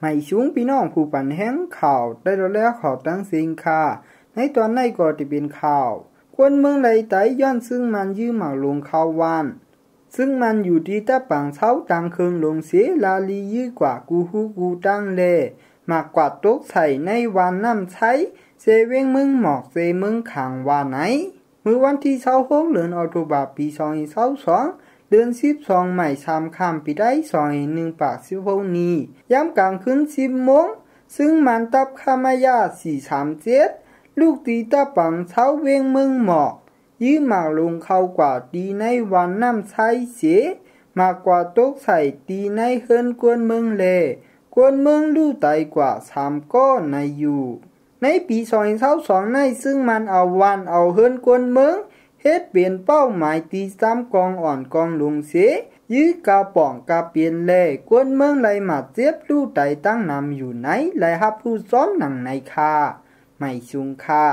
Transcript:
ไม่ชุงพี่น้องผู้ปันแห้งข่าวได้รแล้วข่าวตั้งสิงค่าในตอนในก็จะเป็นข่าวคนเมืองไรไตย้อนซึ่งมันยื้อหมาลงขาววานซึ่งมันอยู่ที่ตะปังเช้าตังเคืองลงเสลาลียื้อกว่ากูฮูกูตั้งเลมากกว่าตกใส่ในวันน้ำใช้เซเว่งมึงหมอกเซมึงขังว่าไหนเมื่อวันที่เช้าหกเลือนออตุบาปีสองอีเช้าสองเดือนสิบสองใหม่ชามคำปีได้สองหนึ่งปากซิบนีย้ำกลางคืนสิบโมงซึ่งมันตับขามายาสี่สามเจ็ด ลูกตีตาปังเช้าเวงเมืองหมอกยื้อหมากลงเข้ากว่า ดีในวันน้ำใช้เสมากกว่าตกใส่ตีในเฮินกวนเมืองเลกวนเมืองลู่ไตกว่าสามก้อนในอยู่ ในปีสองเศร้าสองในซึ่งมันเอาวันเอาเฮินกวนเมืองเฮ็ดเปลี่ยนเป้าหมายตีซ้ำกองอ่อนกองลุงเสยื้อกาป่องกาเปลี่ยนเลกวนเมืองไหมาเจ็บลู่ไตตั้งนำอยู่ไหนไรฮับผู้ซ้อมหนังในคาไม่ชุงคา